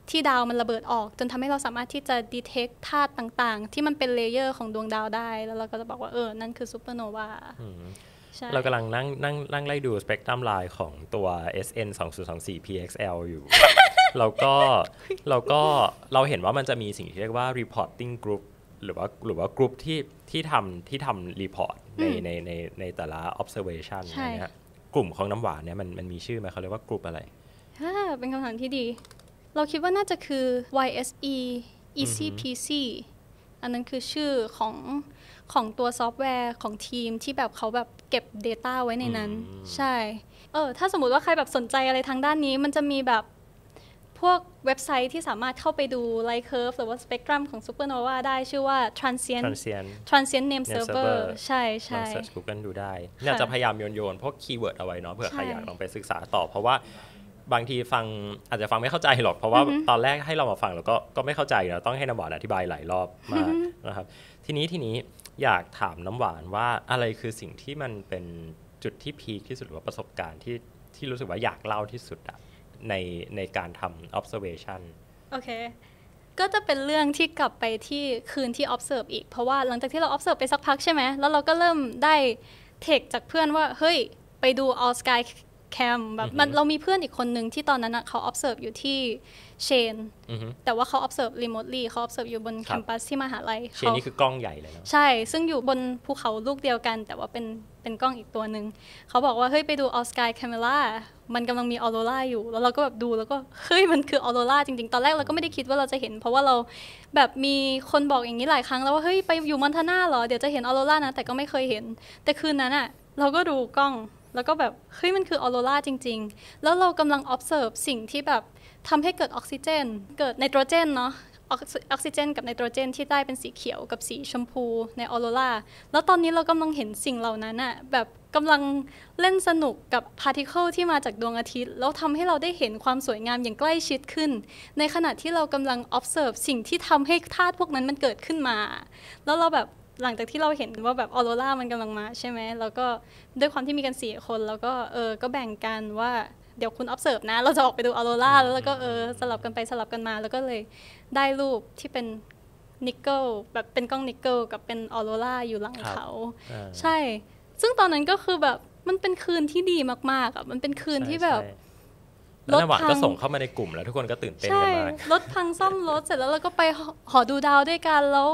ที่ดาวมันระเบิดออก จนทำให้เราสามารถที่จะดีเทคธาตุต่างๆ ที่มันเป็นเลเยอร์ของดวงดาวได้ แล้วเราก็จะบอกว่าเออนั่นคือซูเปอร์โนวาเรากำลังนั่งนั่งนั่งไล่ดูสเปกตรัมไลน์ของตัว SN 2 0 2 4 PXL อยู่แล้วก็ เราก็เราเห็นว่ามันจะมีสิ่งที่เรียกว่า reporting group หรือว่าหรือว่ากลุ่มที่ที่ทำที่ทำรีพอร์ตในในในในแต่ละ observation อะไรเงี้ยกลุ่มของน้ำหวานเนี่ยมันมันมีชื่อไหมเขาเรียกว่ากลุ่มอะไรฮ่าเป็นคำถามที่ดี เราคิดว่าน่าจะคือ YSE ECPC อันนั้นคือชื่อของของตัวซอฟต์แวร์ของทีมที่แบบเขาแบบเก็บ Data ไว้ในนั้น ใช่เออถ้าสมมติว่าใครแบบสนใจอะไรทางด้านนี้มันจะมีแบบวกเว็บไซต์ที่สามารถเข้าไปดูไลท์เคิร์ฟหรือว่าสเปกตรัมของซูเปอร์โนวาได้ชื่อว่า transient transient transient name server ใช่ใช่ลองเสิร์ชกูเกิลดูได้เนี่ยจะพยายามโยนโยนพวกคีย์เวิร์ดเอาไว้เนาะเผื่อใครอยากลองไปศึกษาต่อเพราะว่าบางทีฟังอาจจะฟังไม่เข้าใจหรอก เพราะว่าตอนแรกให้เรามาฟังเราก็ก็ไม่เข้าใจเราต้องให้น้ำหวานอธิบายหลายรอบมากนะครับ ทีนี้ทีนี้อยากถามน้ำหวานว่าอะไรคือสิ่งที่มันเป็นจุดที่พีคที่สุดหรือว่าประสบการณ์ที่ที่รู้สึกว่าอยากเล่าที่สุดอะในในการทำ observation โอเค ก็จะเป็นเรื่องที่กลับไปที่คืนที่ observe อีกเพราะว่าหลังจากที่เรา observe ไปสักพักใช่ไหม แล้วเราก็เริ่มได้ เทคจากเพื่อนว่า เฮ้ย ไปดู all sky แคมแบบมันเรามีเพื่อนอีกคนนึงที่ตอนนั้นเขา observe อยู่ที่เชนแต่ว่าเขา observe remotely เขา observe อยู่บนแคมปัสที่มหาลัยเชนนี่คือกล้องใหญ่เลยนะใช่ ซึ่งอยู่บนภูเขาลูกเดียวกัน แต่ว่าเป็นเป็นกล้องอีกตัวหนึ่ง เขาบอกว่าเฮ้ยไปดูออสกายแคมเมล่ามันกำลังมีออโรราอยู่ แล้วเราก็แบบดูแล้วก็ เฮ้ย มันคือออโรราจริงๆตอนแรกเราก็ไม่ได้คิดว่าเราจะเห็น เพราะว่าเราแบบมีคนบอกอย่างนี้หลายครั้งแล้วว่าเฮ้ยไปอยู่มอนทาน่าเหรอเดี๋ยวจะเห็นออโรรานะ แต่ก็ไม่เคยเห็น แต่คืนนั้นอะเราก็ดูกล้องแล้วก็แบบเฮ้ยมันคือออโรราจริงๆแล้วเรากำลัง observe สิ่งที่แบบทำให้เกิดออกซิเจน เกิดไนโตรเจนเนาะออกซิเจน กับไนโตรเจนที่ได้เป็นสีเขียวกับสีชมพูในออโรราแล้วตอนนี้เรากำลังเห็นสิ่งเหล่านั้นอะแบบกำลังเล่นสนุกกับพาร์ติเคิลที่มาจากดวงอาทิตย์แล้วทำให้เราได้เห็นความสวยงามอย่างใกล้ชิดขึ้นในขณะที่เรากำลัง observe สิ่งที่ทำให้ธาตุพวกนั้นมันเกิดขึ้นมา แล้วเราแบบหลังจากที่เราเห็นว่าแบบออโรรามันกำลังมาใช่ไหมแล้วก็ด้วยความที่มีกันสี่คน แล้วก็เออก็แบ่งกันว่า เดี๋ยวคุณ observe นะ เราจะออกไปดูออโรราแล้วก็เออสลับกันไปสลับกันมา แล้วก็เลยได้รูปที่เป็นนิกเกิลแบบเป็นกล้องนิกเกิลกับเป็นออโรราอยู่หลังเขา ใช่ ซึ่งตอนนั้นก็คือแบบมันเป็นคืนที่ดีมากๆอ่ะมันเป็นคืนที่แบบแล้วนวก็ส่งเข้ามาในกลุ่มแล้วทุกคนก็ตื่นเต้นกันมากรถพังซ่อมรถเสร็จแล้วเราก็ไปหอดูดาวด้วยกันแล้ว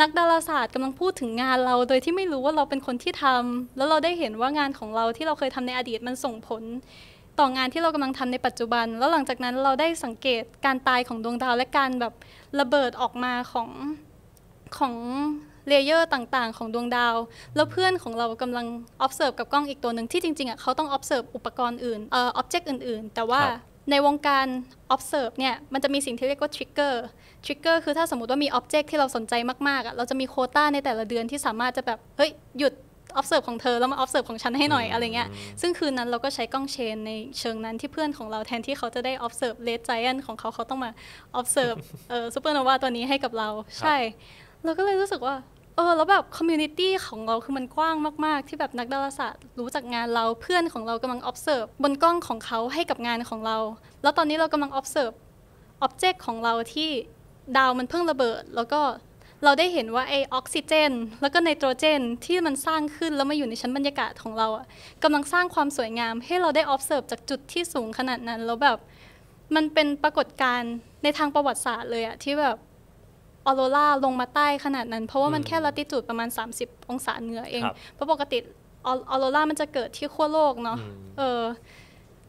นักดาราศาสตร์กำลังพูดถึงงานเรา โดยที่ไม่รู้ว่าเราเป็นคนที่ทำ แล้วเราได้เห็นว่างานของเราที่เราเคยทำในอดีตมันส่งผล ต่องานที่เรากำลังทำในปัจจุบัน แล้วหลังจากนั้นเราได้สังเกตการตายของดวงดาวและการแบบระเบิดออกมาของของเลเยอร์ต่าง ๆของดวงดาว แล้วเพื่อนของเรากำลัง observe กับกล้องอีกตัวหนึ่งที่จริงๆอ่ะเขาต้อง observe อุปกรณ์อื่นเอ่อ object อื่นๆ แต่ว่าในวงการ observe เนี่ยมันจะมีสิ่งที่เรียกว่า trigger trigger คือถ้าสมมติว่ามี object ที่เราสนใจมากๆอ่ะ เราจะมีโคต้าในแต่ละเดือนที่สามารถจะแบบเฮ้ยหยุด observe ของเธอแล้วมา observe ของฉันให้หน่อยอะไรเงี้ย ซึ่งคืนนั้นเราก็ใช้กล้องเชนในเชิงนั้นที่เพื่อนของเราแทนที่เขาจะได้ observe red giant ของเขาเขาต้องมา observe เอ่อ supernova ตัวนี้ให้กับเราใช่เราก็เลยรู้สึกว่าเออแล้วแบบคอมมูนิตี้ของเราคือมันกว้างมากๆ ที่แบบนักดาราศาสตร์ รู้จักงานเราเพื่อนของเรากำลัง observe บนกล้องของเขาให้กับงานของเรา แล้วตอนนี้เรากำลัง observe object ของเราที่ดาวมันเพิ่งระเบิด แล้วก็เราได้เห็นว่าไอออกซิเจนแล้วก็ไนโตรเจน ที่มันสร้างขึ้นแล้วมาอยู่ในชั้นบรรยากาศของเราอะกำลังสร้างความสวยงามให้เราได้ observe จากจุดที่สูงขนาดนั้นแล้วแบบ มันเป็นปรากฏการณ์ในทางประวัติศาสตร์เลยอะที่แบบออโรราลงมาใต้ขนาดนั้น เพราะว่ามันแค่ละติจูดประมาณ 30 องศาเหนือเองเพราะปกติออโรรามันจะเกิดที่ขั้วโลกเนาะเออ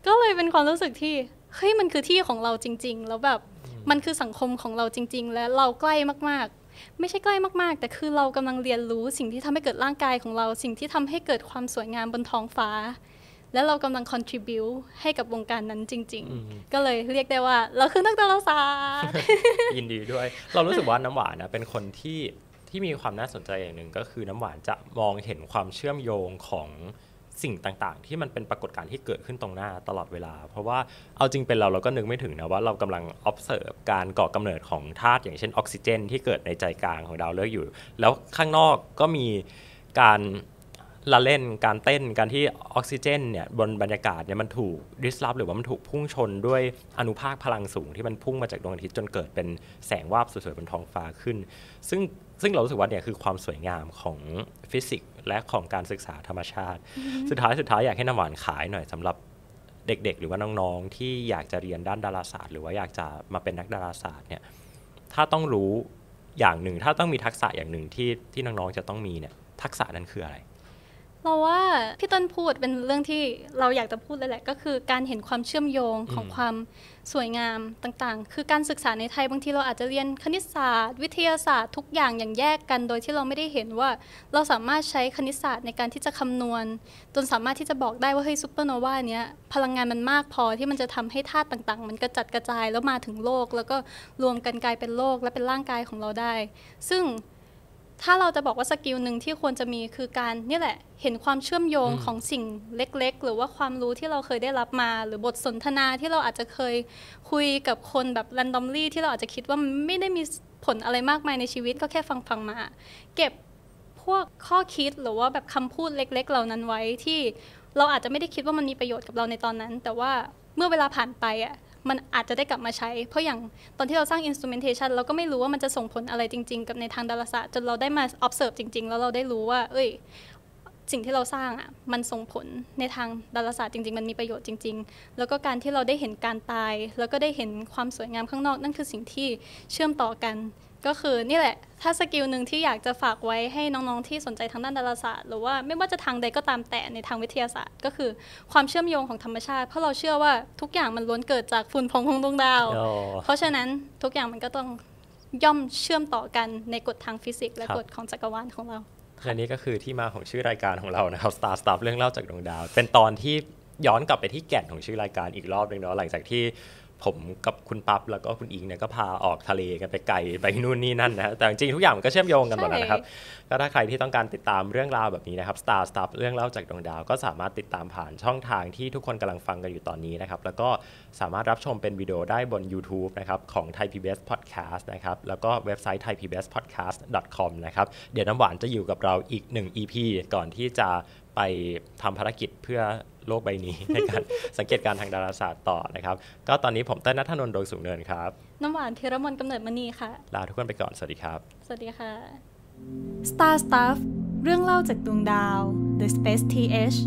ก็เลยเป็นความรู้สึกที่เฮ้ยมันคือที่ของเราจริงๆ แล้วแบบมันคือสังคมของเราจริงๆ และเราใกล้มากๆ ไม่ใช่ใกล้มากๆ แต่คือเรากำลังเรียนรู้สิ่งที่ทำให้เกิดร่างกายของเรา สิ่งที่ทำให้เกิดความสวยงามบนท้องฟ้าแล้วเรากำลัง contribute ให้กับวงการนั้นจริงๆ ก็เลยเรียกได้ว่า เราคือนักดาราศาสตร์ยินดีด้วย เรารู้สึกว่าน้ำหวานนะเป็นคนที่ที่มีความน่าสนใจอย่างหนึ่งก็คือน้ำหวานจะมองเห็นความเชื่อมโยงของสิ่งต่างๆ ที่มันเป็นปรากฏการณ์ที่เกิดขึ้นตรงหน้าตลอดเวลา เพราะว่าเอาจริงเป็นเราเราก็นึกไม่ถึงนะว่าเรากำลัง observe การก่อกำเนิดของธาตุอย่างเช่นออกซิเจนที่เกิดในใจกลางของดาวฤกษ์อยู่แล้วข้างนอกก็มีการละเล่นการเต้นการที่ออกซิเจนเนี่ยบนบรรยากาศเนี่ยมันถูกดิสลอฟหรือว่ามันถูกพุ่งชนด้วยอนุภาคพลังสูงที่มันพุ่งมาจากดวงอาทิตย์จนเกิดเป็นแสงวาบสวยๆ บนท้องฟ้าขึ้น ซึ่งซึ่งเรารู้สึกว่าเนี่ยคือความสวยงามของฟิสิกส์และของการศึกษาธรรมชาติ สุดท้ายสุดท้ายอยากให้น้ำหวานขายหน่อย สำหรับเด็กๆ หรือว่าน้องๆที่อยากจะเรียนด้านดาราศาสตร์ หรือว่าอยากจะมาเป็นนักดาราศาสตร์เนี่ยถ้าต้องรู้อย่างหนึ่งถ้าต้องมีทักษะอย่างหนึ่งที่ที่น้องๆจะต้องมีเนี่ยทักษะนั้นคืออะไรเราว่าพี่ต้นพูดเป็นเรื่องที่เราอยากจะพูดเลยแหละ ก็คือ การเห็นความเชื่อมโยงของความสวยงามต่างๆ คือการศึกษาในไทยบางทีเราอาจจะเรียนคณิตศาสตร์ วิทยาศาสตร์ทุกอย่าง อย่างแยกกันโดยที่เราไม่ได้เห็นว่าเราสามารถใช้คณิตศาสตร์ในการที่จะคำนวณจนสามารถที่จะบอกได้ว่าเฮ้ยซูเปอร์โนวาเนี้ยพลังงานมันมากพอที่มันจะทำให้ธาตุต่าง ๆ มันกระจัดกระจายแล้วมาถึงโลก แล้วก็รวมกันกลายเป็นโลกและเป็นร่างกายของเราได้ ซึ่งถ้าเราจะบอกว่าสกิลหนึ่งที่ควรจะมีคือการนี่แหละ เห็นความเชื่อมโยงของสิ่งเล็กๆ หรือว่าความรู้ที่เราเคยได้รับมา หรือบทสนทนาที่เราอาจจะเคยคุยกับคนแบบรนดอมลี่ที่เราอาจจะคิดว่าไม่ได้มีผลอะไรมากมายในชีวิตก็แค่ฟังฟังมา เก็บพวกข้อคิดหรือว่าแบบคำพูดเล็กๆ เหล่านั้นไว้ที่เราอาจจะไม่ได้คิดว่ามันมีประโยชน์กับเราในตอนนั้น แต่ว่าเมื่อเวลาผ่านไปอ่ะมันอาจจะได้กลับมาใช้ เพราะอย่างตอนที่เราสร้าง instrumentation เราก็ไม่รู้ว่ามันจะส่งผลอะไรจริงๆ กับในทางดาราศาสตร์จนเราได้มา observe จริงๆแล้วเราได้รู้ว่า เอ้ยสิ่งที่เราสร้างอ่ะมันส่งผลในทางดาราศาสตร์จริงๆ มันมีประโยชน์จริง ๆ แล้วก็การที่เราได้เห็นการตาย แล้วก็ได้เห็นความสวยงามข้างนอกนั่นคือสิ่งที่เชื่อมต่อกันก็คือนี่แหละถ้าสกิลหนึ่งที่อยากจะฝากไว้ให้น้องๆที่สนใจทางด้านดาราศาสตร์หรือว่าไม่ว่าจะทางใดก็ตามแต่ในทางวิทยาศาสตร์ ก็คือความเชื่อมโยงของธรรมชาติ เพราะเราเชื่อว่าทุกอย่างมันล้วนเกิดจากฝุ่นพองของดวงดาว เพราะฉะนั้นทุกอย่างมันก็ต้องย่อมเชื่อมต่อกันในกฎทางฟิสิกส์และกฎของจักรวาลของเราอันนี้ก็คือที่มาของชื่อรายการของเรานะครับ Star Stuff เรื่องเล่าจากดวงดาว เป็นตอนที่ย้อนกลับไปที่แก่นของชื่อรายการอีกรอบหนึ่งเนาะหลังจากที่ผมกับคุณปั๊บแล้วก็คุณอิงเนี่ยก็พาออกทะเลกันไปไกล ไปนู่นนี่นั่นนะแต่จริงทุกอย่างมันก็เชื่อมโยงกันหมดนะครับก็ถ้าใครที่ต้องการติดตามเรื่องราวแบบนี้นะครับ Star Stuff เรื่องเล่าจากดวงดาว ก็สามารถติดตามผ่านช่องทางที่ทุกคนกำลังฟังกันอยู่ตอนนี้นะครับแล้วก็สามารถรับชมเป็นวิดีโอได้บน YouTube นะครับของ Thai PBS Podcast นะครับแล้วก็เว็บไซต์ thaipbspodcast.com นะครับเดี๋ยวน้ำหวานจะอยู่กับเราอีก 1 EP ก่อนที่จะไปทำภารกิจเพื่อโลกใบนี้ ในการสังเกตการทางดาราศาสตร์ต่อนะครับ ก็ตอนนี้ผมเต้นนัทนนท์ดวงสูงเนินครับ น้ำหวานเทรมนกำเนิดมณีค่ะ ลาทุกคนไปก่อน สวัสดีครับ สวัสดีค่ะ Star Stuff เรื่องเล่าจากดวงดาว The Space TH